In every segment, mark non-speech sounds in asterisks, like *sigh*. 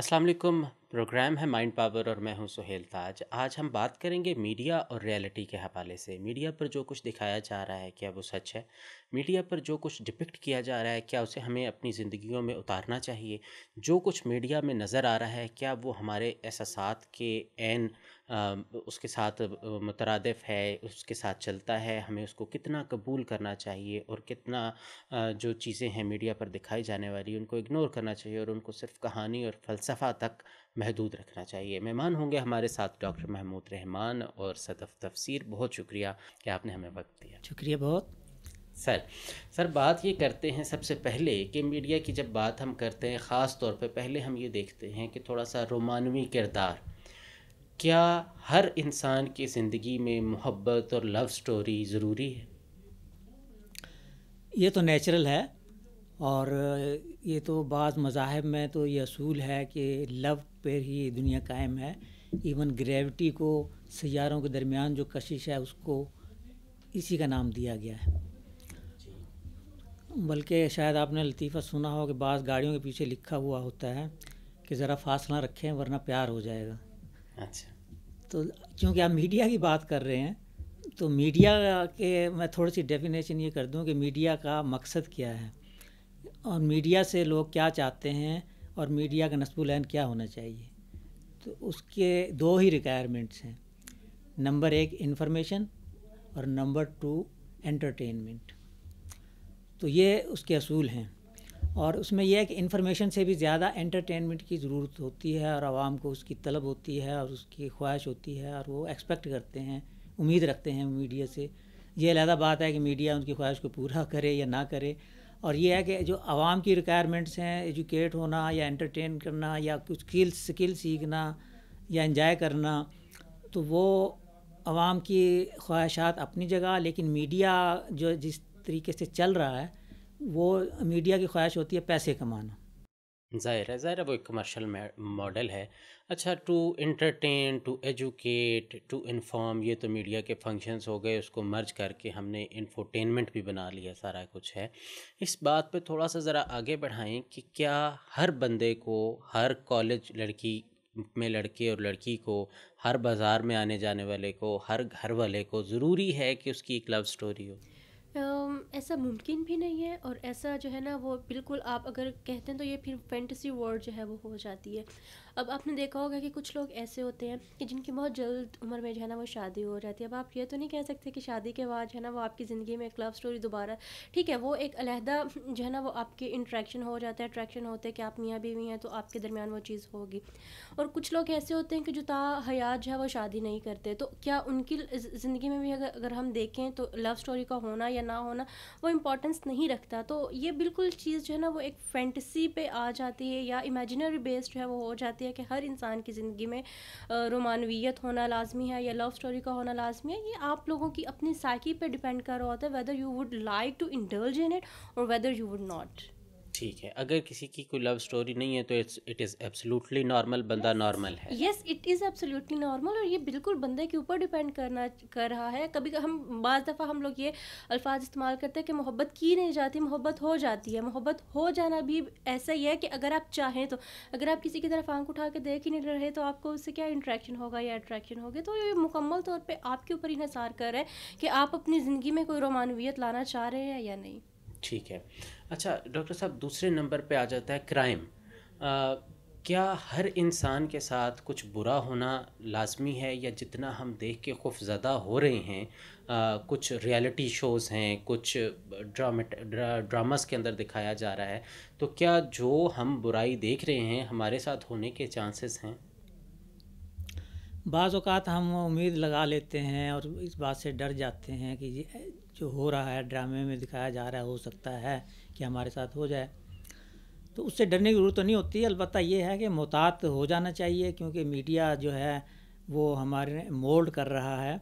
السلام عليكم programme है mind power और मैं हूं सुहेल ताज आज हम बात करेंगे मीडिया और रियलिटी के हवाले से मीडिया पर जो कुछ दिखाया जा रहा है क्या वो सच है मीडिया पर जो कुछ डिपिक्ट किया जा रहा है क्या उसे हमें अपनी ज़िंदगियों में उतारना चाहिए जो कुछ मीडिया में नज़र आ रहा है क्या वो हमारे एहसास के एन उसके साथ मुतरदफ़ है उसके साथ चलता है हमें उसको कितना कबूल करना चाहिए और कितना जो चीज़ें हैं मीडिया पर दिखाई जाने वाली उनको इग्नोर करना चाहिए और उनको सिर्फ कहानी और फ़लसफ़ा तक महदूद रखना चाहिए मेहमान होंगे हमारे साथ डॉक्टर महमूद रहमान और सदफ तफसीर बहुत शुक्रिया कि आपने हमें वक्त दिया शुक्रिया बहुत सर सर बात ये करते हैं सबसे पहले कि मीडिया की जब बात हम करते हैं ख़ास तौर पे पहले हम ये देखते हैं कि थोड़ा सा रोमानवी किरदार क्या हर इंसान की ज़िंदगी में मोहब्बत और लव स्टोरी ज़रूरी है ये तो नेचुरल है और ये तो बाज़ मज़ाहब में तो ये असूल है कि लव पर ही दुनिया कायम है इवन ग्रेविटी को सैारों के दरमियान जो कशिश है उसको इसी का नाम दिया गया है बल्कि शायद आपने लतीफ़ा सुना हो कि बाज़ गाड़ियों के पीछे लिखा हुआ होता है कि ज़रा फासला रखें वरना प्यार हो जाएगा अच्छा तो क्योंकि आप मीडिया की बात कर रहे हैं तो मीडिया के मैं थोड़ी सी डेफिनेशन ये कर दूं कि मीडिया का मकसद क्या है और मीडिया से लोग क्या चाहते हैं और मीडिया का नस्बुलैन क्या होना चाहिए तो उसके दो ही रिक्वायरमेंट्स हैं नंबर एक इन्फॉर्मेशन और नंबर टू एंटरटेनमेंट तो ये उसके असूल हैं और उसमें यह है कि इन्फॉर्मेशन से भी ज़्यादा एंटरटेनमेंट की ज़रूरत होती है और आवाम को उसकी तलब होती है और उसकी ख्वाहिश होती है और वो एक्सपेक्ट करते हैं उम्मीद रखते हैं मीडिया से ये अलहदा बात है कि मीडिया उनकी ख्वाहिश को पूरा *laughs* करे या ना करे और ये है कि जो आवाम की रिक्वायरमेंट्स हैं एजुकेट होना या एंटरटेन करना या कुछ स्किल स्किल सीखना या इंजॉय करना तो वो आवाम की ख्वाहिशात अपनी जगह लेकिन मीडिया जो जिस तरीके से चल रहा है वो मीडिया की ख्वाहिश होती है पैसे कमाना ज़ाहिर है ज़ाहिर है वो एक कमर्शियल मॉडल है अच्छा to entertain to educate to inform ये तो मीडिया के फंक्शंस हो गए उसको मर्ज करके हमने इन्फोटेनमेंट भी बना लिया सारा कुछ है इस बात पे थोड़ा सा ज़रा आगे बढ़ाएं कि क्या हर बंदे को हर कॉलेज लड़की में लड़के और लड़की को हर बाज़ार में आने जाने वाले को हर घर वाले को ज़रूरी है कि उसकी एक लव स्टोरी हो ऐसा मुमकिन भी नहीं है और ऐसा जो है ना वो बिल्कुल आप अगर कहते हैं तो ये फिर फैंटसी वर्ल्ड जो है वो हो जाती है अब आपने देखा होगा कि कुछ लोग ऐसे होते हैं कि जिनकी बहुत जल्द उम्र में जो है ना वो शादी हो जाती है अब आप ये तो नहीं कह सकते कि शादी के बाद जो है ना वो आपकी ज़िंदगी में एक लव स्टोरी दोबारा ठीक है वो एक अलहदा जो है ना वो आपकी इंट्रैक्शन हो जाता है अट्रैक्शन होते हैं कि आप मियाँ बीवी हैं तो आपके दरमियान वो चीज़ होगी और कुछ लोग ऐसे होते हैं कि जो ता हयात जो है वो शादी नहीं करते तो क्या उनकी ज़िंदगी में भी अगर अगर हम देखें तो लव स्टोरी का होना या ना होना वो इम्पोर्टेंस नहीं रखता तो ये बिल्कुल चीज़ जो है ना वो एक फैंटसी पे आ जाती है या इमेजिनरी बेस्ड जो है वो हो जाती है है कि हर इंसान की ज़िंदगी में रोमानवीयत होना लाजमी है या लव स्टोरी का होना लाजमी है ये आप लोगों की अपनी साइकी पर डिपेंड कर रहा होता है whether you would like to indulge in it और वेदर यू वुड नॉट ठीक है अगर किसी की कोई लव स्टोरी नहीं है तो it's it is absolutely normal बंदा नॉर्मल है yes it is absolutely normal और ये बिल्कुल बंदे के ऊपर डिपेंड करना कर रहा है कभी हम बज़ दफ़ा हम लोग ये अल्फाज इस्तेमाल करते हैं कि मोहब्बत की नहीं जाती मोहब्बत हो जाती है मोहब्बत हो जाना भी ऐसा ही है कि अगर आप चाहें तो अगर आप किसी की तरफ आंख उठा के देख ही नहीं रहे तो आपको उससे क्या इंट्रैक्शन होगा या अट्रैक्शन होगी तो ये मुकम्मल तौर पर आपके ऊपर ही कर रहा है कि आप अपनी ज़िंदगी में कोई रोमानवियत लाना चाह रहे हैं या नहीं ठीक है अच्छा डॉक्टर साहब दूसरे नंबर पे आ जाता है क्राइम क्या हर इंसान के साथ कुछ बुरा होना लाजमी है या जितना हम देख के खौफजदा हो रहे हैं आ, कुछ रियलिटी शोज़ हैं कुछ ड्रामेट ड्रा, ड्रामास के अंदर दिखाया जा रहा है तो क्या जो हम बुराई देख रहे हैं हमारे साथ होने के चांसेस हैं बाज़ात हम उम्मीद लगा लेते हैं और इस बात से डर जाते हैं कि जो हो रहा है ड्रामे में दिखाया जा रहा है हो सकता है कि हमारे साथ हो जाए तो उससे डरने की जरूरत तो नहीं होती अलबत्त ये है कि मोहतात हो जाना चाहिए क्योंकि मीडिया जो है वो हमारे मोल्ड कर रहा है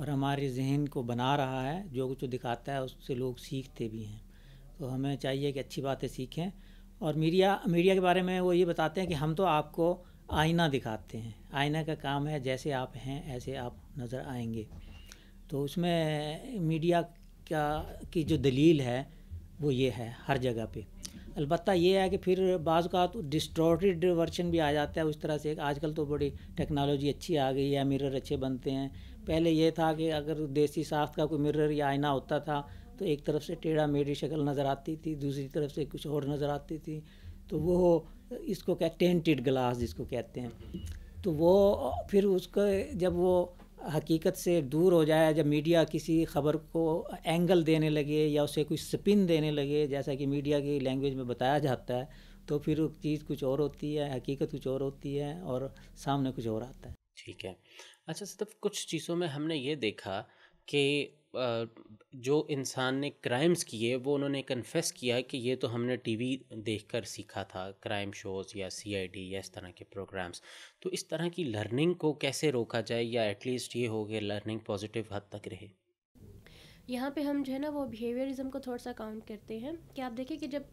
और हमारे जहन को बना रहा है जो कुछ दिखाता है उससे लोग सीखते भी हैं तो हमें चाहिए कि अच्छी बातें सीखें और मीडिया मीडिया के बारे में वो ये बताते हैं कि हम तो आपको आईना दिखाते हैं आईना का काम है जैसे आप हैं ऐसे आप नज़र आएंगे तो उसमें मीडिया का की जो दलील है वो ये है हर जगह पे अलबत्त ये है कि फिर बाज़ का तो डिस्ट्रॉटेड वर्शन भी आ जाता है उस तरह से आजकल तो बड़ी टेक्नोलॉजी अच्छी आ गई है मिरर अच्छे बनते हैं पहले ये था कि अगर देसी साख्त का कोई मिरर या आईना होता था तो एक तरफ से टेढ़ा मेढ़ी शक्ल नज़र आती थी दूसरी तरफ से कुछ और नज़र आती थी तो वो इसको क्या टेंटेड ग्लास जिसको कहते हैं तो वो फिर उसका जब वो हकीकत से दूर हो जाए जब मीडिया किसी ख़बर को एंगल देने लगे या उसे कुछ स्पिन देने लगे जैसा कि मीडिया की लैंग्वेज में बताया जाता है तो फिर चीज़ कुछ और होती है हकीकत कुछ और होती है और सामने कुछ और आता है ठीक है अच्छा सिर्फ कुछ चीज़ों में हमने ये देखा कि जो इंसान ने क्राइम्स किए वो उन्होंने कन्फेस किया कि ये तो हमने टीवी देखकर सीखा था क्राइम शोज़ या सीआईडी या इस तरह के प्रोग्राम्स तो इस तरह की लर्निंग को कैसे रोका जाए या एटलीस्ट ये हो गया लर्निंग पॉजिटिव हद तक रहे यहाँ पे हम जो है ना वो बिहेवियरिज्म को थोड़ा सा काउंट करते हैं कि आप देखें कि जब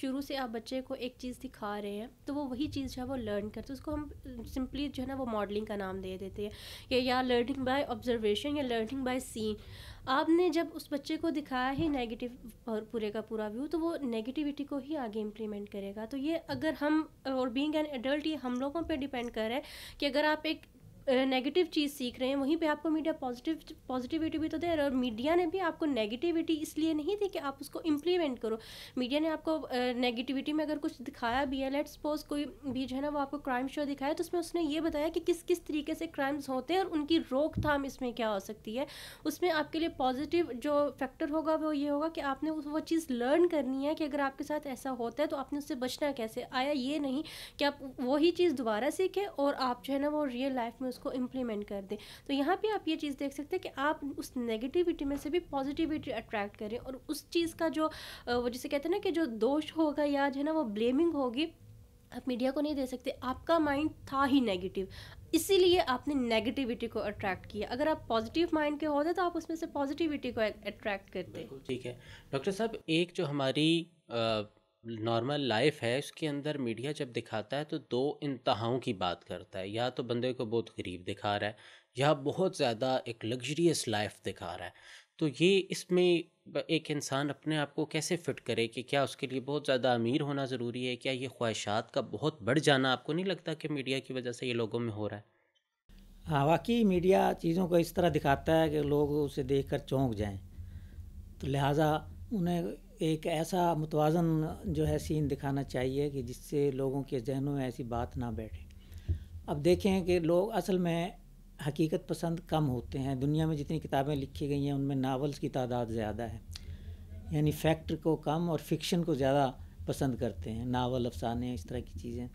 शुरू से आप बच्चे को एक चीज़ सिखा रहे हैं तो वो वही चीज़ जो है वो लर्न करते हैं उसको हम सिंपली जो है ना वो मॉडलिंग का नाम दे देते हैं या या लर्निंग बाय ऑब्जर्वेशन या लर्निंग बाय सीन आपने जब उस बच्चे को दिखाया ही नेगेटिव पूरे का पूरा व्यू तो वो नेगेटिविटी को ही आगे इम्प्लीमेंट करेगा तो ये अगर हम और बींग एन एडल्ट ये हम लोगों पर डिपेंड कर रहा है कि अगर आप एक नेगेटिव चीज़ सीख रहे हैं वहीं पे आपको मीडिया पॉजिटिव पॉजिटिविटी भी तो दे रहा है और मीडिया ने भी आपको नेगेटिविटी इसलिए नहीं दी कि आप उसको इम्प्लीमेंट करो मीडिया ने आपको नेगेटिविटी में अगर कुछ दिखाया भी है लेट सपोज कोई भी जो है ना वो आपको क्राइम शो दिखाया तो उसमें उसने ये बताया कि किस किस तरीके से क्राइम्स होते हैं और उनकी रोकथाम इसमें क्या हो सकती है उसमें आपके लिए पॉजिटिव जो फैक्टर होगा वो ये होगा कि आपने वो चीज़ लर्न करनी है कि अगर आपके साथ ऐसा होता है तो आपने उससे बचना कैसे आया ये नहीं कि आप वही चीज़ दोबारा सीखें और आप जो है ना वो रियल लाइफ में उसको इम्प्लीमेंट कर दें तो यहाँ पे आप ये चीज़ देख सकते हैं कि आप उस नेगेटिविटी में से भी पॉजिटिविटी अट्रैक्ट करें और उस चीज़ का जो वो जिसे कहते हैं ना कि जो दोष होगा या जो है ना वो ब्लेमिंग होगी आप मीडिया को नहीं दे सकते आपका माइंड था ही नेगेटिव इसीलिए आपने नेगेटिविटी को अट्रैक्ट किया अगर आप पॉजिटिव माइंड के होते तो आप उसमें से पॉजिटिविटी को अट्रैक्ट करते ठीक है डॉक्टर साहब एक जो हमारी आ, नॉर्मल लाइफ है उसके अंदर मीडिया जब दिखाता है तो दो इंतहाओं की बात करता है या तो बंदे को बहुत गरीब दिखा रहा है या बहुत ज़्यादा एक लग्जरियस लाइफ दिखा रहा है तो ये इसमें एक इंसान अपने आप को कैसे फिट करे कि क्या उसके लिए बहुत ज़्यादा अमीर होना ज़रूरी है क्या ये ख्वाहिशात का बहुत बढ़ जाना आपको नहीं लगता कि मीडिया की वजह से ये लोगों में हो रहा है हाँ वाकई मीडिया चीज़ों को इस तरह दिखाता है कि लोग उसे देख कर चौंक जाएँ तो लिहाजा उन्हें एक ऐसा मुतवाजन जो है सीन दिखाना चाहिए कि जिससे लोगों के जहनों में ऐसी बात ना बैठे अब देखें कि लोग असल में हकीकत पसंद कम होते हैं दुनिया में जितनी किताबें लिखी गई हैं उनमें नावल्स की तादाद ज़्यादा है यानी फैक्ट को कम और फिक्शन को ज़्यादा पसंद करते हैं नावल अफसाने इस तरह की चीज़ें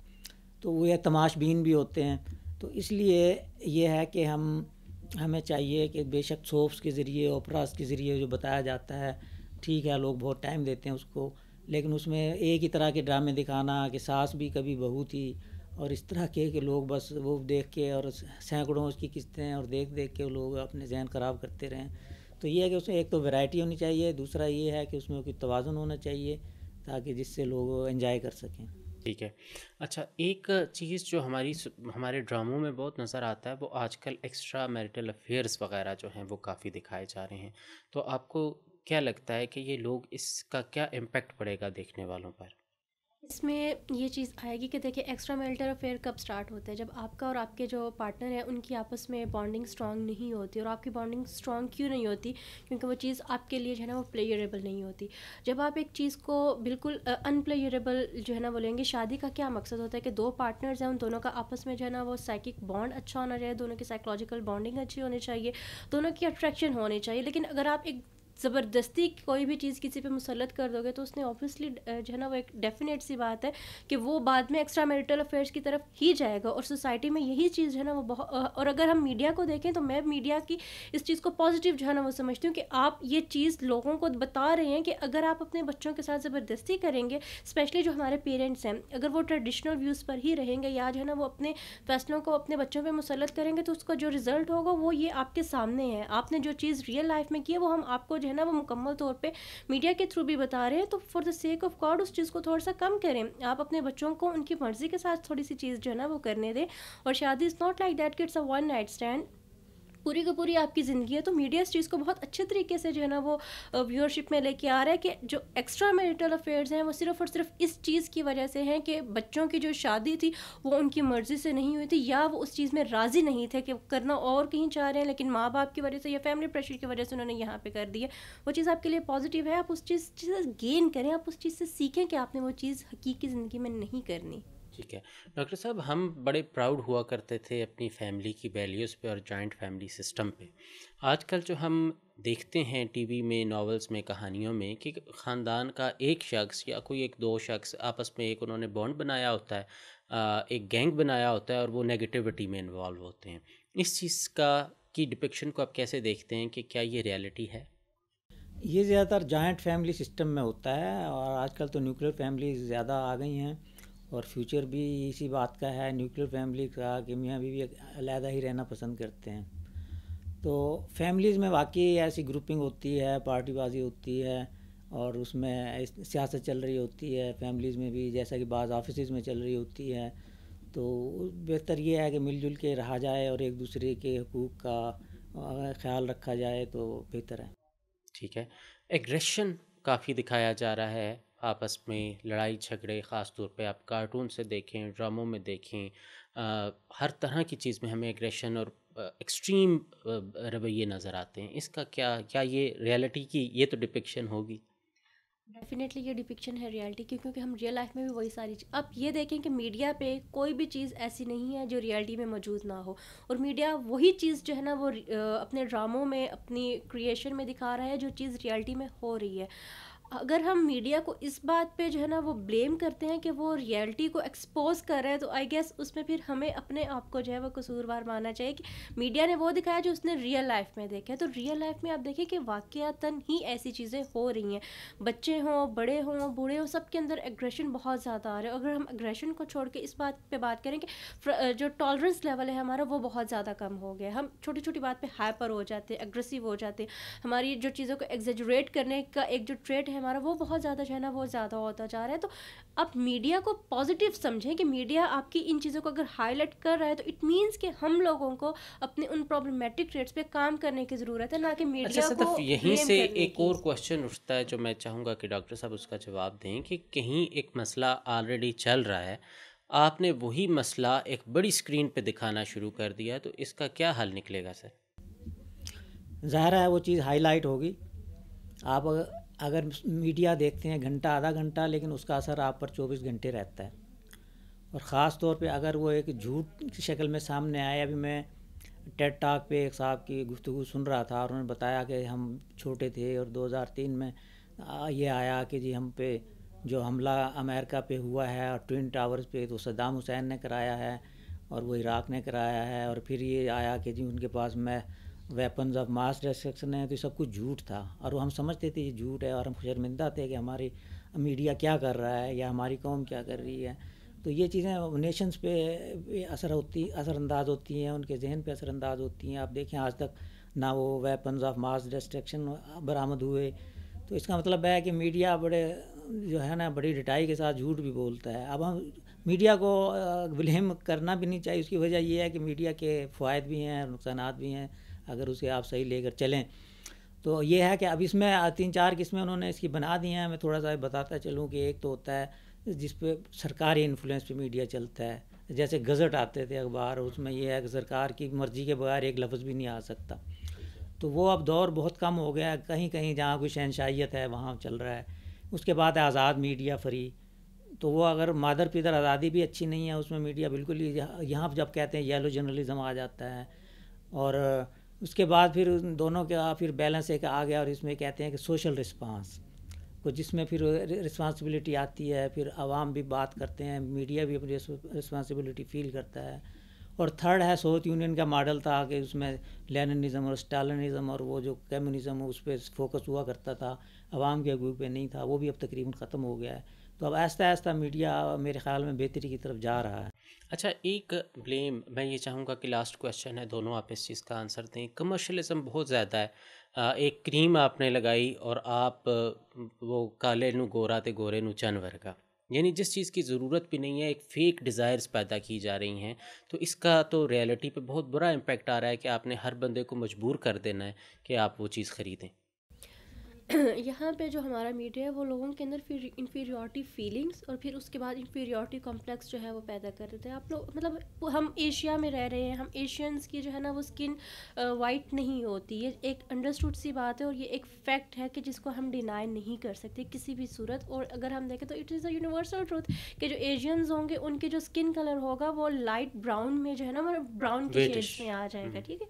तो वो या तमाशबीन भी होते हैं तो इसलिए यह है कि हम हमें चाहिए कि बेशक सोफ्स के ज़रिए ओपरास के ज़रिए जो बताया जाता है ठीक है लोग बहुत टाइम देते हैं उसको लेकिन उसमें एक ही तरह के ड्रामे दिखाना कि सास भी कभी बहू थी और इस तरह के कि लोग बस वो देख के और सैकड़ों उसकी किस्तें और देख देख के लोग अपने जहन ख़राब करते रहें तो ये है कि उसमें एक तो वैरायटी होनी चाहिए दूसरा ये है कि उसमें कोई तोज़ुन होना चाहिए ताकि जिससे लोग इन्जॉय कर सकें ठीक है अच्छा एक चीज़ जो हमारी हमारे ड्रामों में बहुत नज़र आता है वो आजकल एक्स्ट्रा मैरिटल अफेयर्स वगैरह जो हैं वो काफ़ी दिखाए जा रहे हैं तो आपको क्या लगता है कि ये लोग इसका क्या इम्पेक्ट पड़ेगा देखने वालों पर इसमें ये चीज़ आएगी कि देखिए एक्स्ट्रा मैरिटल अफेयर कब स्टार्ट होता है जब आपका और आपके जो पार्टनर है उनकी आपस में बॉन्डिंग स्ट्रॉन्ग नहीं होती और आपकी बॉन्डिंग स्ट्रॉन्ग क्यों नहीं होती क्योंकि वो चीज़ आपके लिए जो है ना वो प्लेयरेबल नहीं होती जब आप एक चीज़ को बिल्कुल अनप्लेयरेबल जो है ना बोलेंगे शादी का क्या मकसद होता है कि दो पार्टनर्स हैं उन दोनों का आपस में जो है ना वो साइकिक बॉन्ड अच्छा होना चाहिए दोनों की साइकोलॉजिकल बॉन्डिंग अच्छी होनी चाहिए दोनों की अट्रैक्शन होनी चाहिए लेकिन अगर आप एक ज़बरदस्ती कोई भी चीज़ किसी पे मुसलत कर दोगे तो उसने ऑब्वियसली जो है ना वो एक डेफिनेट सी बात है कि वो बाद में एक्स्ट्रा मैरिटल अफेयर्स की तरफ ही जाएगा और सोसाइटी में यही चीज़ है ना वो बहुत और अगर हम मीडिया को देखें तो मैं मीडिया की इस चीज़ को पॉजिटिव जो है ना वो समझती हूँ कि आप ये चीज़ लोगों को बता रहे हैं कि अगर आप अपने बच्चों के साथ ज़बरदस्ती करेंगे स्पेशली जो हमारे पेरेंट्स हैं अगर वो ट्रेडिशनल व्यूज़ पर ही रहेंगे या जो है ना वो अपने फैसलों को अपने बच्चों पर मुसलत करेंगे तो उसका जो रिज़ल्ट होगा वो ये आपके सामने है आपने जो चीज़ रियल लाइफ में की है वो हम आपको जो है है ना वो मुकम्मल तौर पर मीडिया के थ्रू भी बता रहे हैं तो for the sake of God उस चीज़ को थोड़ा सा कम करें आप अपने बच्चों को उनकी मर्ज़ी के साथ थोड़ी सी चीज़ जो है ना वो करने दें और शादी इज़ नॉट लाइक दैट कि it's a one night stand पूरी की पूरी आपकी ज़िंदगी है तो मीडिया इस चीज़ को बहुत अच्छे तरीके से जो है ना वो व्यूअरशिप में लेके आ रहा है कि जो एक्स्ट्रा मैरिटल अफेयर्स हैं वो सिर्फ और सिर्फ इस चीज़ की वजह से हैं कि बच्चों की जो शादी थी वो उनकी मर्ज़ी से नहीं हुई थी या वो उस चीज़ में राज़ी नहीं थे कि करना और कहीं चाह रहे हैं लेकिन माँ बाप की वजह से या फैमिली प्रेशर की वजह से उन्होंने यहाँ पर कर दी है वो चीज़ आपके लिए पॉजिटिव है आप उस चीज़ से गेन करें आप उस चीज़ से सीखें कि आपने वो चीज़ हकीकी ज़िंदगी में नहीं करनी ठीक है डॉक्टर साहब हम बड़े प्राउड हुआ करते थे अपनी फैमिली की वैल्यूज़ पे और जॉइंट फैमिली सिस्टम पे आजकल जो हम देखते हैं टीवी में नॉवेल्स में कहानियों में कि ख़ानदान का एक शख्स या कोई एक दो शख्स आपस में एक उन्होंने बॉन्ड बनाया होता है एक गैंग बनाया होता है और वो नेगेटिविटी में इन्वॉल्व होते हैं इस चीज़ का की डिपिक्शन को आप कैसे देखते हैं कि क्या ये रियलिटी है ये ज़्यादातर जॉइंट फैमिली सिस्टम में होता है और आजकल तो न्यूक्लियर फैमिली ज़्यादा आ गई हैं और फ्यूचर भी इसी बात का है न्यूक्लियर फैमिली का कि मियाँ भी अलहदा ही रहना पसंद करते हैं तो फैमिलीज़ में वाकई ऐसी ग्रुपिंग होती है पार्टीबाजी होती है और उसमें सियासत चल रही होती है फैमिलीज़ में भी जैसा कि बाज़ ऑफिस में चल रही होती है तो बेहतर ये है कि मिलजुल के रहा जाए और एक दूसरे के हकूक़ का ख्याल रखा जाए तो बेहतर है ठीक है एग्रेशन काफ़ी दिखाया जा रहा है आपस में लड़ाई झगड़े ख़ास तौर पे आप कार्टून से देखें ड्रामों में देखें आ, हर तरह की चीज़ में हमें एग्रेशन और एक्सट्रीम रवैये नज़र आते हैं इसका क्या क्या ये रियलिटी की ये तो डिपिक्शन होगी डेफिनेटली ये डिपिक्शन है रियलिटी की क्योंकि हम रियल लाइफ में भी वही सारी अब ये देखें कि मीडिया पे कोई भी चीज़ ऐसी नहीं है जो रियलिटी में मौजूद ना हो और मीडिया वही चीज़ जो है ना वो अपने ड्रामों में अपनी क्रिएशन में दिखा रहा है जो चीज़ रियलिटी में हो रही है अगर हम मीडिया को इस बात पे जो है ना वो ब्लेम करते हैं कि वो रियलिटी को एक्सपोज कर रहा है तो आई गेस उसमें फिर हमें अपने आप को जो है वो कसूरवार मानना चाहिए कि मीडिया ने वो दिखाया जो उसने रियल लाइफ में देखा है तो रियल लाइफ में आप देखें कि वाक़ता ही ऐसी चीज़ें हो रही हैं बच्चे हों बड़े हों बूढ़े हों सबके अंदर एग्रेशन बहुत ज़्यादा आ रहा है अगर हम एग्रेशन को छोड़ के इस बात पर बात करें कि जो टॉलरेंस लेवल है हमारा वो बहुत ज़्यादा कम हो गया हम छोटी छोटी बात पर हाइपर हो जाते हैं एग्रेसिव हो जाते हैं हमारी जो चीज़ों को एग्जेजरेट करने का एक जो ट्रेड है हमारा वो बहुत ज़्यादा जो है ना वो ज़्यादा होता जा रहा है तो आप मीडिया को पॉजिटिव समझें कि मीडिया आपकी इन चीज़ों को अगर हाईलाइट कर रहा है तो इट मीन्स कि हम लोगों को अपने उन प्रॉब्लमेटिक ट्रेड्स पे काम करने की ज़रूरत है ना कि मीडिया अच्छा, को यहीं से एक और क्वेश्चन उठता है जो मैं चाहूँगा कि डॉक्टर साहब उसका जवाब दें कि कहीं एक मसला ऑलरेडी चल रहा है आपने वही मसला एक बड़ी स्क्रीन पे दिखाना शुरू कर दिया तो इसका क्या हल निकलेगा सर ज़ाहिर है वो चीज़ हाईलाइट होगी आप अगर मीडिया देखते हैं घंटा आधा घंटा लेकिन उसका असर आप पर 24 घंटे रहता है और ख़ास तौर पे अगर वो एक झूठ की शक्ल में सामने आए अभी मैं टेट टाक पे एक साहब की गुफ्तु सुन रहा था और उन्होंने बताया कि हम छोटे थे और 2003 में ये आया कि जी हम पे जो हमला अमेरिका पे हुआ है और ट्विन टावर्स पे तो सद्दाम हुसैन ने कराया है और वो इराक़ ने कराया है और फिर ये आया कि जी उनके पास मैं वेपन्स ऑफ मास डिस्ट्रक्शन है तो ये सब कुछ झूठ था और वो हम समझते थे ये झूठ है और हम शर्मिंदा थे कि हमारी मीडिया क्या कर रहा है या हमारी कौम क्या कर रही है तो ये चीज़ें नेशंस पे असर होती असरअंदाज होती हैं उनके जहन पे असरअंदाज होती हैं आप देखें आज तक ना वो वेपन्स ऑफ मास डिस्ट्रक्शन बरामद हुए तो इसका मतलब है कि मीडिया बड़े जो है ना बड़ी डिटाई के साथ झूठ भी बोलता है अब हम मीडिया को ब्लेम करना भी नहीं चाहिए उसकी वजह यह है कि मीडिया के फ़वाद भी हैं नुकसान भी हैं अगर उसे आप सही लेकर चलें तो ये है कि अब इसमें तीन चार किस्में उन्होंने इसकी बना दी हैं मैं थोड़ा सा बताता चलूँ कि एक तो होता है जिस पर सरकारी इन्फ्लुएंस पे मीडिया चलता है जैसे गज़ट आते थे अखबार उसमें यह है कि सरकार की मर्ज़ी के बगैर एक लफ्ज़ भी नहीं आ सकता तो वो अब दौर बहुत कम हो गया कहीं कहीं जहाँ कोई शहनशाहियत है वहाँ चल रहा है उसके बाद है आज़ाद मीडिया फ्री तो वो अगर मादर पिदर आज़ादी भी अच्छी नहीं है उसमें मीडिया बिल्कुल ही यहाँ जब कहते हैं येलो जर्नलिज़म आ जाता है और उसके बाद फिर दोनों का फिर बैलेंस एक आ गया और इसमें कहते हैं कि सोशल रिस्पांस को जिसमें फिर रिस्पांसिबिलिटी आती है फिर आवाम भी बात करते हैं मीडिया भी अपनी रिस्पांसिबिलिटी फील करता है और थर्ड है सोवियत यूनियन का मॉडल था कि उसमें लेनिज़म और स्टालिनिज़म और वो जो कम्यूनिज़म उस पर फोकस हुआ करता था आवाम के हकूक पे नहीं था वो भी अब तकरीबन ख़त्म हो गया है तो अब आहिस्ता आहिस्ता मीडिया मेरे ख्याल में बेहतरी की तरफ जा रहा है अच्छा एक ब्लेम मैं ये चाहूँगा कि लास्ट क्वेश्चन है दोनों आप इस चीज़ का आंसर दें कमर्शलिज्म बहुत ज़्यादा है एक क्रीम आपने लगाई और आप वो काले नू गोरा ते गोरे नू चन वर्गा यानी जिस चीज़ की ज़रूरत भी नहीं है एक फेक डिज़ायर्स पैदा की जा रही हैं तो इसका तो रियलिटी पे बहुत बुरा इम्पेक्ट आ रहा है कि आपने हर बंदे को मजबूर कर देना है कि आप वो चीज़ ख़रीदें *clears throat* यहाँ पे जो हमारा मीडिया है वो लोगों के अंदर फिर इन्फीरियॉरिटी फीलिंग्स और फिर उसके बाद इन्फीरियोरिटी कॉम्प्लेक्स जो है वो पैदा कर देते हैं आप लोग मतलब हम एशिया में रह रहे हैं हम एशियंस की जो है ना वो स्किन वाइट नहीं होती ये एक अंडरस्टूड सी बात है और ये एक फैक्ट है कि जिसको हम डिनाई नहीं कर सकते किसी भी सूरत और अगर हम देखें तो it is a universal truth कि जो एशियंस होंगे उनके जो स्किन कलर होगा वो लाइट ब्राउन में जो है ना मतलब ब्राउन के शेड में आ जाएगा हम्म। ठीक है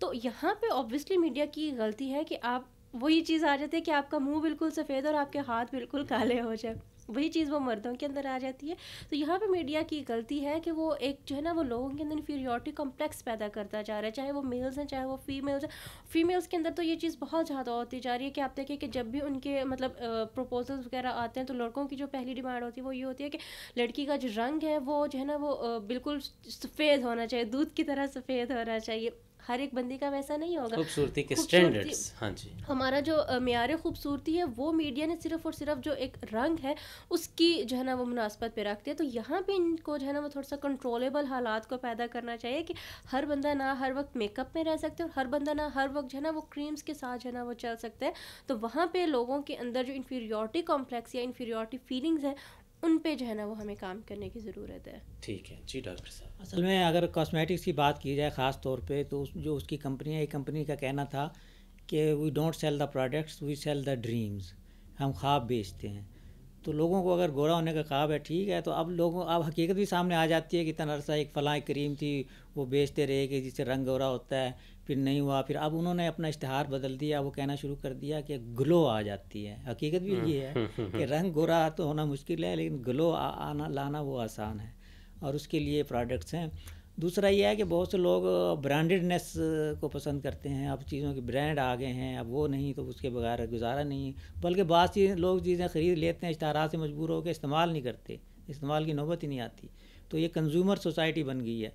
तो यहाँ पे ऑब्वियसली मीडिया की गलती है कि आप वही चीज़ आ जाती है कि आपका मुंह बिल्कुल सफ़ेद और आपके हाथ बिल्कुल काले हो जाए वही चीज़ वो मर्दों के अंदर आ जाती है तो यहाँ पे मीडिया की गलती है कि वो एक जो है ना वो लोगों के अंदर इन्फीरियोरिटी कॉम्प्लेक्स पैदा करता जा रहा है चाहे वो मेल्स हैं चाहे वो फीमेल्स हैं फीमेल्स के अंदर तो ये चीज़ बहुत ज़्यादा होती जा रही है कि आप देखें कि जब भी उनके मतलब प्रपोजल्स वगैरह आते हैं तो लड़कों की जो पहली डिमांड होती है वो ये होती है कि लड़की का जो रंग है वो जो है ना वो बिल्कुल सफ़ेद होना चाहिए दूध की तरह सफ़ेद होना चाहिए हर एक बंदी का वैसा नहीं होगा खूबसूरती के स्टैंडर्ड्स हाँ जी हमारा जो मैार खूबसूरती है वो मीडिया ने सिर्फ और सिर्फ जो एक रंग है उसकी जो है ना वो मुनासबत पे रखती है तो यहाँ पे इनको जो है ना वो थोड़ा सा कंट्रोलेबल हालात को पैदा करना चाहिए कि हर बंदा ना हर वक्त मेकअप में रह सकते और हर बंदा ना हर वक्त जो है ना वो क्रीम्स के साथ जो है ना वो चल सकते हैं तो वहाँ पर लोगों के अंदर जो इन्फीरियॉरिटी कॉम्प्लेक्स या इन्फीरियॉरिटी फीलिंग्स है उन पे जो है ना वो हमें काम करने की ज़रूरत है ठीक है जी डॉक्टर साहब असल में अगर कॉस्मेटिक्स की बात की जाए ख़ास तौर पे तो उस जो उसकी कंपनी है एक कंपनी का कहना था कि we don't sell the products we sell the dreams हम ख्वाब बेचते हैं तो लोगों को अगर गोरा होने का ख्वाब है ठीक है तो अब लोगों अब हकीकत भी सामने आ जाती है कि इतना अरसा एक फ़लाँ क्रीम थी वो बेचते रहे कि जिससे रंग गोरा होता है फिर नहीं हुआ फिर अब उन्होंने अपना इश्तहार बदल दिया वो कहना शुरू कर दिया कि ग्लो आ जाती है हकीकत भी ये है कि हम्म। रंग गोरा तो होना मुश्किल है लेकिन ग्लो आ, आना लाना वो आसान है और उसके लिए प्रोडक्ट्स हैं दूसरा ये है कि बहुत से लोग ब्रांडेडनेस को पसंद करते हैं अब चीज़ों के ब्रांड आ गए हैं अब वो नहीं तो उसके बगैर गुजारा नहीं बल्कि बाद चीज़ें लोग चीज़ें ख़रीद लेते हैं इश्तहारा से मजबूर होकर इस्तेमाल नहीं करते इस्तेमाल की नौबत ही नहीं आती तो ये कंज्यूमर सोसाइटी बन गई है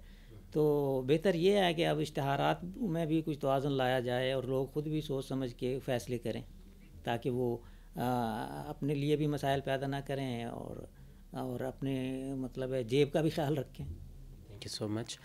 तो बेहतर ये है कि अब इश्तहारात में भी कुछ तोज़न लाया जाए और लोग ख़ुद भी सोच समझ के फ़ैसले करें ताकि वो आ, अपने लिए भी मसाइल पैदा ना करें और और अपने मतलब है जेब का भी ख्याल रखें थैंक यू सो मच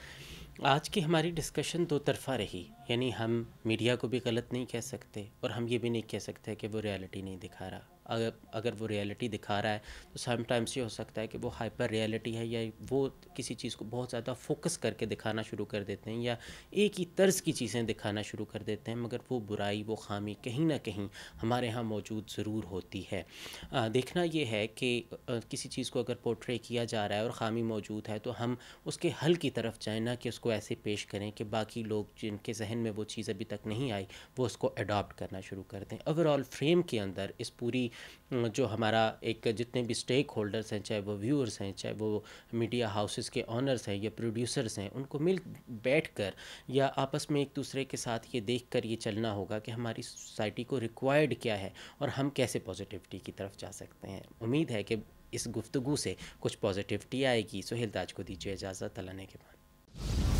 आज की हमारी डिस्कशन दो तरफा रही यानी हम मीडिया को भी गलत नहीं कह सकते और हम ये भी नहीं कह सकते कि वो रियलिटी नहीं दिखा रहा अगर अगर वो रियलिटी दिखा रहा है तो समटाइम्स ये हो सकता है कि वो हाइपर रियलिटी है या वो किसी चीज़ को बहुत ज़्यादा फोकस करके दिखाना शुरू कर देते हैं या एक ही तर्ज की चीज़ें दिखाना शुरू कर देते हैं मगर वो बुराई वो खामी कहीं ना कहीं हमारे यहाँ मौजूद ज़रूर होती है आ, देखना ये है कि आ, किसी चीज़ को अगर पोर्ट्रे किया जा रहा है और खामी मौजूद है तो हम उसके हल की तरफ जाए ना कि उसको ऐसे पेश करें कि बाकी लोग जिनके जहन में वो चीज़ अभी तक नहीं आई वो उसको अडॉप्ट करना शुरू कर दें ओवरऑल फ्रेम के अंदर इस पूरी जो हमारा एक जितने भी स्टेक होल्डर्स हैं चाहे वो व्यूअर्स हैं चाहे वो मीडिया हाउसेस के ऑनर्स हैं या प्रोड्यूसर्स हैं उनको मिल बैठ कर या आपस में एक दूसरे के साथ ये देख कर ये चलना होगा कि हमारी सोसाइटी को रिक्वायर्ड क्या है और हम कैसे पॉजिटिविटी की तरफ जा सकते हैं उम्मीद है कि इस गुफ्तगु से कुछ पॉजिटिविटी आएगी सुहेल दाज को दीजिए इजाज़त लाने के बाद